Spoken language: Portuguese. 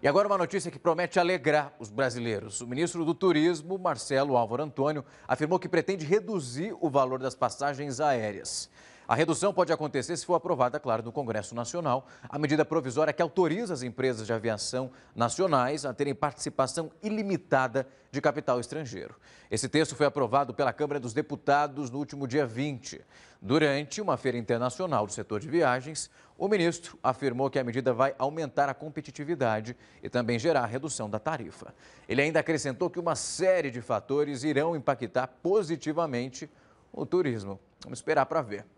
E agora uma notícia que promete alegrar os brasileiros. O ministro do Turismo, Marcelo Álvaro Antônio, afirmou que pretende reduzir o valor das passagens aéreas. A redução pode acontecer se for aprovada, é claro, no Congresso Nacional, a medida provisória é que autoriza as empresas de aviação nacionais a terem participação ilimitada de capital estrangeiro. Esse texto foi aprovado pela Câmara dos Deputados no último dia 20. Durante uma feira internacional do setor de viagens, o ministro afirmou que a medida vai aumentar a competitividade e também gerar redução da tarifa. Ele ainda acrescentou que uma série de fatores irão impactar positivamente o turismo. Vamos esperar para ver.